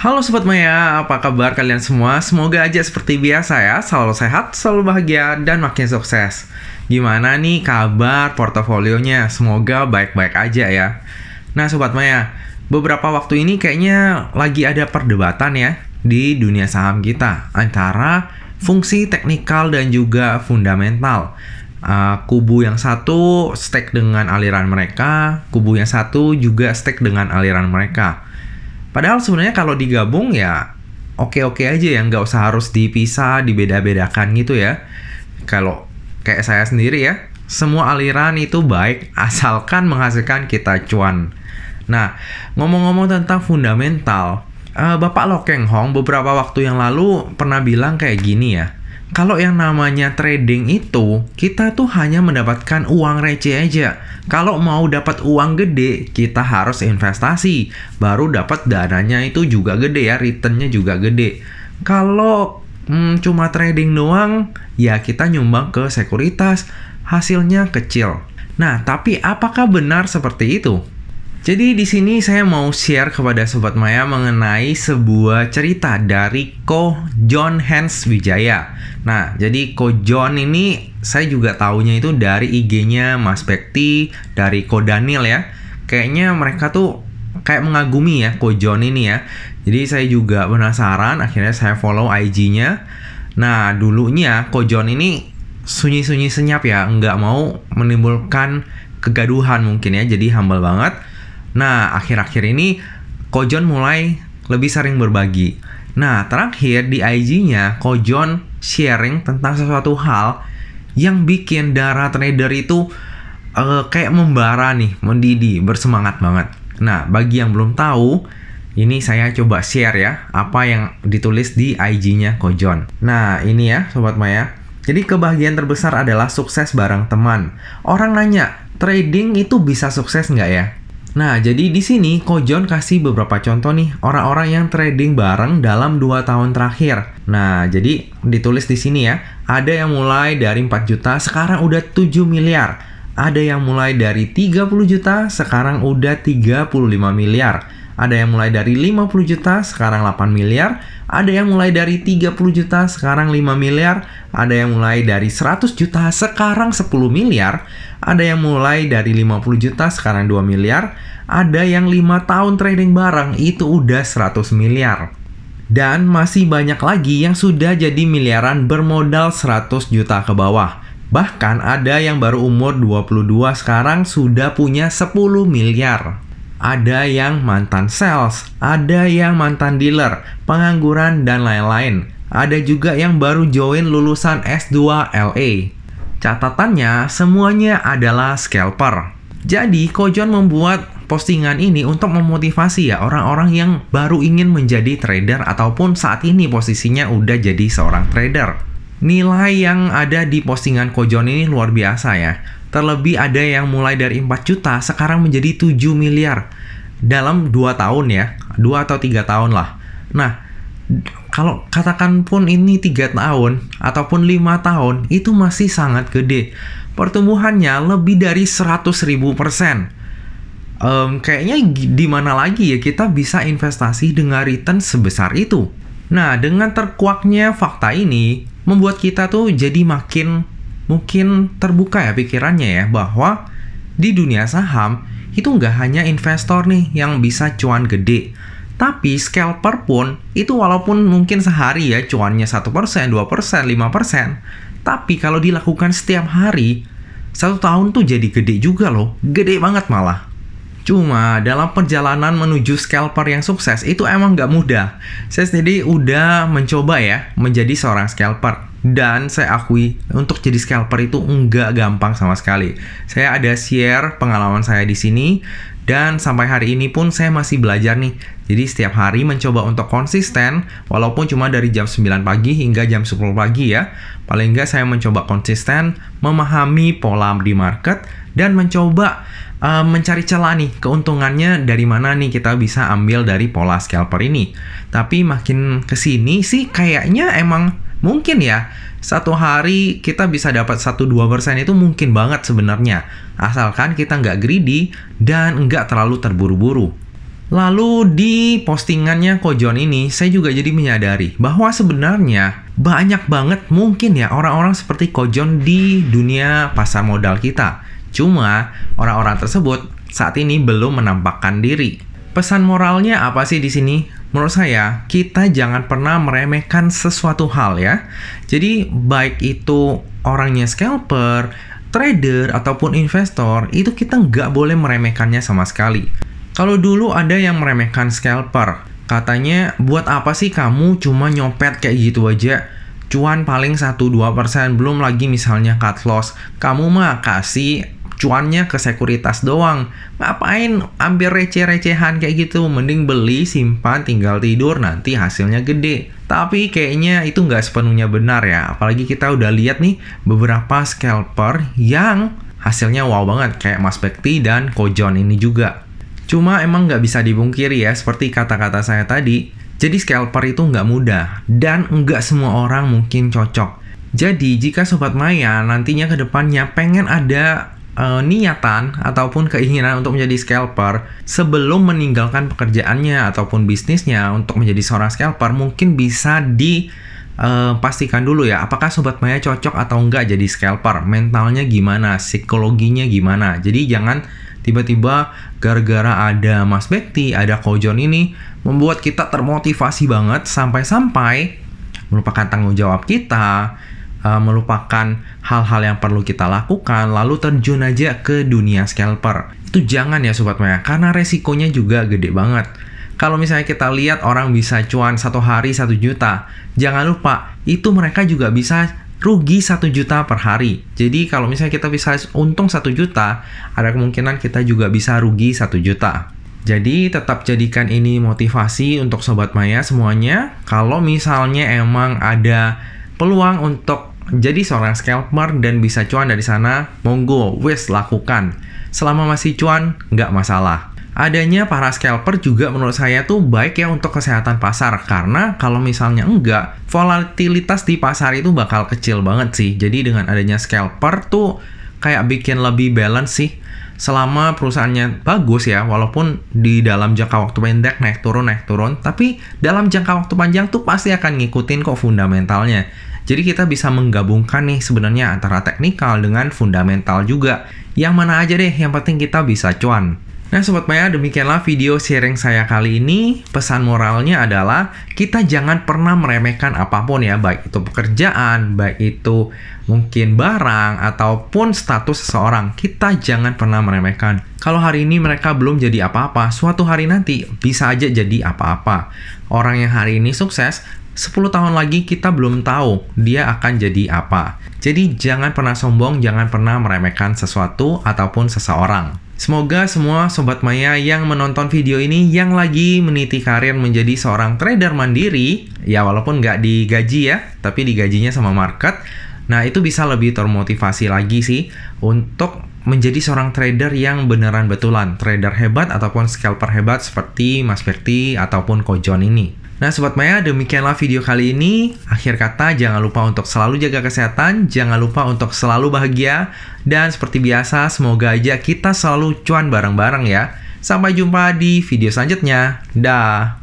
Halo Sobat Maya, apa kabar kalian semua? Semoga aja seperti biasa ya, selalu sehat, selalu bahagia, dan makin sukses. Gimana nih kabar portofolionya? Semoga baik-baik aja ya. Nah Sobat Maya, beberapa waktu ini kayaknya lagi ada perdebatan ya di dunia saham kita antara fungsi teknikal dan juga fundamental. Uh, kubu yang satu stake dengan aliran mereka, kubu yang satu juga stake dengan aliran mereka. Padahal sebenarnya kalau digabung ya oke-oke aja ya, nggak usah harus dipisah, dibeda-bedakan gitu ya. Kalau kayak saya sendiri ya, semua aliran itu baik asalkan menghasilkan kita cuan. Nah, ngomong-ngomong tentang fundamental, eh, Bapak Lokeng Hong beberapa waktu yang lalu pernah bilang kayak gini ya kalau yang namanya trading itu, kita tuh hanya mendapatkan uang receh aja. Kalau mau dapat uang gede, kita harus investasi. Baru dapat dananya itu juga gede ya, returnnya juga gede. Kalau hmm, cuma trading doang, ya kita nyumbang ke sekuritas, hasilnya kecil. Nah, tapi apakah benar seperti itu? Jadi di sini saya mau share kepada sobat Maya mengenai sebuah cerita dari Ko John Hans Wijaya. Nah, jadi Ko John ini saya juga tahunya itu dari IG-nya Mas Bekti, dari Ko Daniel ya. Kayaknya mereka tuh kayak mengagumi ya Ko John ini ya. Jadi saya juga penasaran, akhirnya saya follow IG-nya. Nah, dulunya Ko John ini sunyi-sunyi senyap ya, nggak mau menimbulkan kegaduhan mungkin ya, jadi humble banget Nah, akhir-akhir ini Kojon mulai lebih sering berbagi. Nah, terakhir di IG-nya Kojon sharing tentang sesuatu hal yang bikin darah trader itu uh, kayak membara nih, mendidih, bersemangat banget. Nah, bagi yang belum tahu, ini saya coba share ya apa yang ditulis di IG-nya Kojon. Nah, ini ya sobat Maya. Jadi kebahagiaan terbesar adalah sukses bareng teman. Orang nanya, trading itu bisa sukses nggak ya? Nah, jadi di sini Kojon kasih beberapa contoh nih orang-orang yang trading bareng dalam 2 tahun terakhir. Nah, jadi ditulis di sini ya, ada yang mulai dari 4 juta, sekarang udah 7 miliar. Ada yang mulai dari 30 juta, sekarang udah 35 miliar ada yang mulai dari 50 juta, sekarang 8 miliar. Ada yang mulai dari 30 juta, sekarang 5 miliar. Ada yang mulai dari 100 juta, sekarang 10 miliar. Ada yang mulai dari 50 juta, sekarang 2 miliar. Ada yang 5 tahun trading bareng, itu udah 100 miliar. Dan masih banyak lagi yang sudah jadi miliaran bermodal 100 juta ke bawah. Bahkan ada yang baru umur 22 sekarang sudah punya 10 miliar ada yang mantan sales, ada yang mantan dealer, pengangguran, dan lain-lain. Ada juga yang baru join lulusan S2 LA. E. Catatannya, semuanya adalah scalper. Jadi, Kojon membuat postingan ini untuk memotivasi ya orang-orang yang baru ingin menjadi trader ataupun saat ini posisinya udah jadi seorang trader. Nilai yang ada di postingan Kojon ini luar biasa ya. Terlebih ada yang mulai dari 4 juta sekarang menjadi 7 miliar dalam 2 tahun ya. 2 atau 3 tahun lah. Nah, kalau katakan pun ini 3 tahun ataupun 5 tahun itu masih sangat gede. Pertumbuhannya lebih dari 100 ribu persen. Um, kayaknya di mana lagi ya kita bisa investasi dengan return sebesar itu. Nah, dengan terkuaknya fakta ini, membuat kita tuh jadi makin mungkin terbuka ya pikirannya ya bahwa di dunia saham itu nggak hanya investor nih yang bisa cuan gede tapi scalper pun itu walaupun mungkin sehari ya cuannya 1%, 2%, 5%, tapi kalau dilakukan setiap hari, satu tahun tuh jadi gede juga loh, gede banget malah. Cuma dalam perjalanan menuju scalper yang sukses itu emang nggak mudah. Saya sendiri udah mencoba ya menjadi seorang scalper. Dan saya akui untuk jadi scalper itu nggak gampang sama sekali. Saya ada share pengalaman saya di sini dan sampai hari ini pun saya masih belajar nih. Jadi setiap hari mencoba untuk konsisten walaupun cuma dari jam 9 pagi hingga jam 10 pagi ya. Paling nggak saya mencoba konsisten memahami pola di market dan mencoba uh, mencari celah nih keuntungannya dari mana nih kita bisa ambil dari pola scalper ini. Tapi makin kesini sih kayaknya emang mungkin ya satu hari kita bisa dapat 1-2% itu mungkin banget sebenarnya. Asalkan kita nggak greedy dan nggak terlalu terburu-buru. Lalu di postingannya Kojon ini, saya juga jadi menyadari bahwa sebenarnya banyak banget mungkin ya orang-orang seperti Kojon di dunia pasar modal kita Cuma, orang-orang tersebut saat ini belum menampakkan diri. Pesan moralnya apa sih di sini? Menurut saya, kita jangan pernah meremehkan sesuatu hal ya. Jadi, baik itu orangnya scalper, trader, ataupun investor, itu kita nggak boleh meremehkannya sama sekali. Kalau dulu ada yang meremehkan scalper, katanya buat apa sih kamu cuma nyopet kayak gitu aja? Cuan paling 1-2% belum lagi misalnya cut loss. Kamu mah kasih cuannya ke sekuritas doang. Ngapain ambil receh-recehan kayak gitu? Mending beli, simpan, tinggal tidur, nanti hasilnya gede. Tapi kayaknya itu nggak sepenuhnya benar ya. Apalagi kita udah lihat nih beberapa scalper yang hasilnya wow banget. Kayak Mas Bekti dan Kojon ini juga. Cuma emang nggak bisa dibungkiri ya, seperti kata-kata saya tadi. Jadi scalper itu nggak mudah, dan nggak semua orang mungkin cocok. Jadi, jika sobat maya nantinya ke depannya pengen ada uh, niatan ataupun keinginan untuk menjadi scalper sebelum meninggalkan pekerjaannya ataupun bisnisnya untuk menjadi seorang scalper mungkin bisa di Uh, pastikan dulu ya apakah sobat maya cocok atau enggak jadi scalper mentalnya gimana psikologinya gimana jadi jangan tiba-tiba gara-gara ada Mas Bekti ada Kojon ini membuat kita termotivasi banget sampai-sampai melupakan tanggung jawab kita uh, melupakan hal-hal yang perlu kita lakukan, lalu terjun aja ke dunia scalper. Itu jangan ya sobat Maya, karena resikonya juga gede banget. Kalau misalnya kita lihat orang bisa cuan satu hari satu juta, jangan lupa itu mereka juga bisa rugi satu juta per hari. Jadi kalau misalnya kita bisa untung satu juta, ada kemungkinan kita juga bisa rugi satu juta. Jadi tetap jadikan ini motivasi untuk sobat Maya semuanya. Kalau misalnya emang ada peluang untuk jadi seorang scalper dan bisa cuan dari sana, monggo, wes lakukan. Selama masih cuan, nggak masalah. Adanya para scalper juga menurut saya tuh baik ya untuk kesehatan pasar karena kalau misalnya enggak, volatilitas di pasar itu bakal kecil banget sih. Jadi dengan adanya scalper tuh kayak bikin lebih balance sih selama perusahaannya bagus ya, walaupun di dalam jangka waktu pendek naik turun naik turun, tapi dalam jangka waktu panjang tuh pasti akan ngikutin kok fundamentalnya. Jadi kita bisa menggabungkan nih sebenarnya antara teknikal dengan fundamental juga. Yang mana aja deh, yang penting kita bisa cuan. Nah Sobat Maya, demikianlah video sharing saya kali ini. Pesan moralnya adalah kita jangan pernah meremehkan apapun ya, baik itu pekerjaan, baik itu mungkin barang, ataupun status seseorang. Kita jangan pernah meremehkan. Kalau hari ini mereka belum jadi apa-apa, suatu hari nanti bisa aja jadi apa-apa. Orang yang hari ini sukses, 10 tahun lagi kita belum tahu dia akan jadi apa. Jadi jangan pernah sombong, jangan pernah meremehkan sesuatu ataupun seseorang. Semoga semua Sobat Maya yang menonton video ini yang lagi meniti karir menjadi seorang trader mandiri, ya walaupun nggak digaji ya, tapi digajinya sama market, nah itu bisa lebih termotivasi lagi sih untuk menjadi seorang trader yang beneran betulan, trader hebat ataupun scalper hebat seperti Mas Berti ataupun Kojon ini. Nah Sobat Maya, demikianlah video kali ini. Akhir kata, jangan lupa untuk selalu jaga kesehatan, jangan lupa untuk selalu bahagia, dan seperti biasa, semoga aja kita selalu cuan bareng-bareng ya. Sampai jumpa di video selanjutnya. Dah.